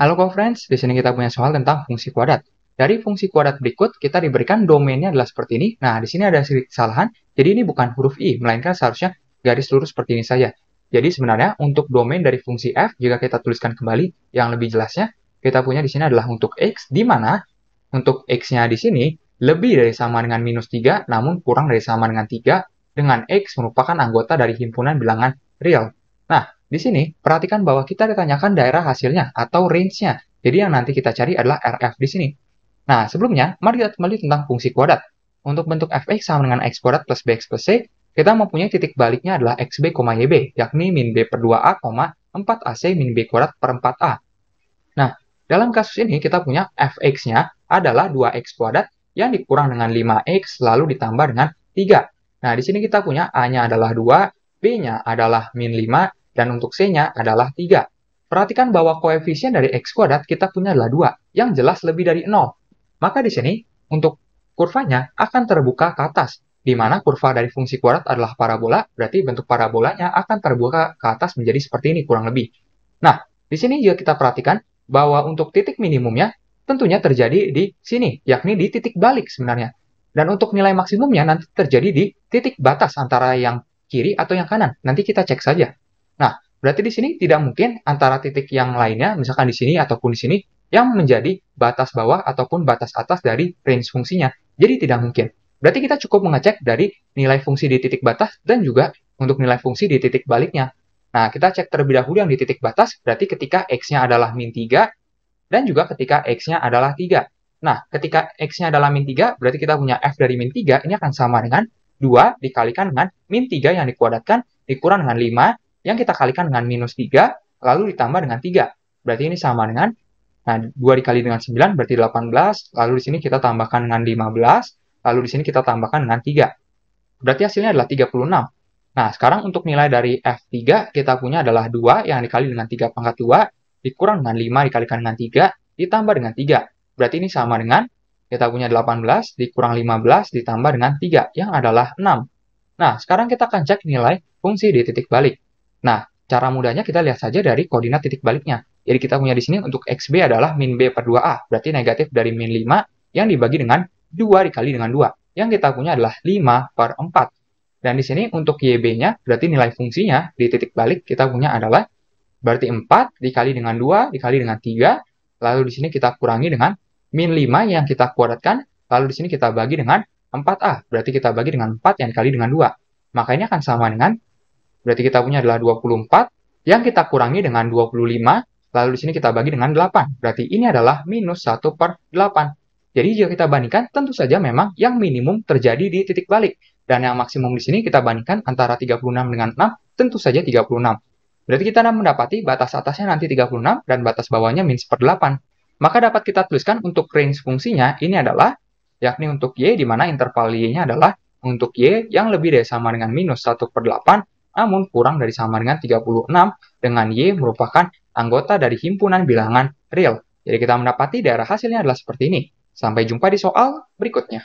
Halo co-friends, di sini kita punya soal tentang fungsi kuadrat. Dari fungsi kuadrat berikut, kita diberikan domainnya adalah seperti ini. Nah, di sini ada sedikit kesalahan, jadi ini bukan huruf I, melainkan seharusnya garis lurus seperti ini saja. Jadi sebenarnya untuk domain dari fungsi F, jika kita tuliskan kembali yang lebih jelasnya, kita punya di sini adalah untuk X, di mana untuk X-nya di sini lebih dari sama dengan minus 3, namun kurang dari sama dengan 3, dengan X merupakan anggota dari himpunan bilangan real. Di sini, perhatikan bahwa kita ditanyakan daerah hasilnya atau range-nya. Jadi yang nanti kita cari adalah RF di sini. Nah, sebelumnya, mari kita kembali tentang fungsi kuadrat. Untuk bentuk fx sama dengan x kuadrat plus bx plus c, kita mempunyai titik baliknya adalah xb, yb, yakni min b per 2a, 4ac min b kuadrat per 4a. Nah, dalam kasus ini kita punya fx-nya adalah 2x kuadrat yang dikurang dengan 5x lalu ditambah dengan 3. Nah, di sini kita punya a-nya adalah 2, b-nya adalah min 5, dan untuk C-nya adalah 3. Perhatikan bahwa koefisien dari X kuadrat kita punya adalah 2, yang jelas lebih dari 0. Maka di sini, untuk kurvanya akan terbuka ke atas, di mana kurva dari fungsi kuadrat adalah parabola, berarti bentuk parabolanya akan terbuka ke atas menjadi seperti ini kurang lebih. Nah, di sini juga kita perhatikan bahwa untuk titik minimumnya tentunya terjadi di sini, yakni di titik balik sebenarnya. Dan untuk nilai maksimumnya nanti terjadi di titik batas antara yang kiri atau yang kanan. Nanti kita cek saja. Nah, berarti di sini tidak mungkin antara titik yang lainnya, misalkan di sini ataupun di sini, yang menjadi batas bawah ataupun batas atas dari range fungsinya. Jadi tidak mungkin. Berarti kita cukup mengecek dari nilai fungsi di titik batas dan juga untuk nilai fungsi di titik baliknya. Nah, kita cek terlebih dahulu yang di titik batas, berarti ketika x-nya adalah min 3, dan juga ketika x-nya adalah 3. Nah, ketika x-nya adalah min 3, berarti kita punya f dari min 3, ini akan sama dengan 2 dikalikan dengan min 3 yang dikuadratkan, dikurang dengan 5, yang kita kalikan dengan minus 3, lalu ditambah dengan 3. Berarti ini sama dengan, nah 2 dikali dengan 9 berarti 18, lalu di sini kita tambahkan dengan 15, lalu di sini kita tambahkan dengan 3. Berarti hasilnya adalah 36. Nah, sekarang untuk nilai dari F3, kita punya adalah 2 yang dikali dengan 3 pangkat 2, dikurang dengan 5 dikalikan dengan 3, ditambah dengan 3. Berarti ini sama dengan kita punya 18 dikurang 15 ditambah dengan 3 yang adalah 6. Nah, sekarang kita akan cek nilai fungsi di titik balik. Nah, cara mudahnya kita lihat saja dari koordinat titik baliknya. Jadi kita punya di sini untuk XB adalah min B per 2A, berarti negatif dari min 5 yang dibagi dengan 2 dikali dengan 2. Yang kita punya adalah 5 per 4. Dan di sini untuk YB-nya, berarti nilai fungsinya di titik balik kita punya adalah berarti 4 dikali dengan 2 dikali dengan 3. Lalu di sini kita kurangi dengan min 5 yang kita kuadratkan. Lalu di sini kita bagi dengan 4A. Berarti kita bagi dengan 4 yang dikali dengan 2. Maka ini akan sama dengan Berarti kita punya adalah 24 yang kita kurangi dengan 25, lalu di sini kita bagi dengan 8. Berarti ini adalah minus 1 per 8. Jadi jika kita bandingkan, tentu saja memang yang minimum terjadi di titik balik. Dan yang maksimum di sini kita bandingkan antara 36 dengan 6, tentu saja 36. Berarti kita mendapati batas atasnya nanti 36 dan batas bawahnya minus per 8. Maka dapat kita tuliskan untuk range fungsinya ini adalah, yakni untuk Y, di mana interval Y-nya adalah untuk Y yang lebih dari sama dengan minus 1 per 8 namun kurang dari sama dengan 36 dengan Y merupakan anggota dari himpunan bilangan real. Jadi kita mendapati daerah hasilnya adalah seperti ini. Sampai jumpa di soal berikutnya.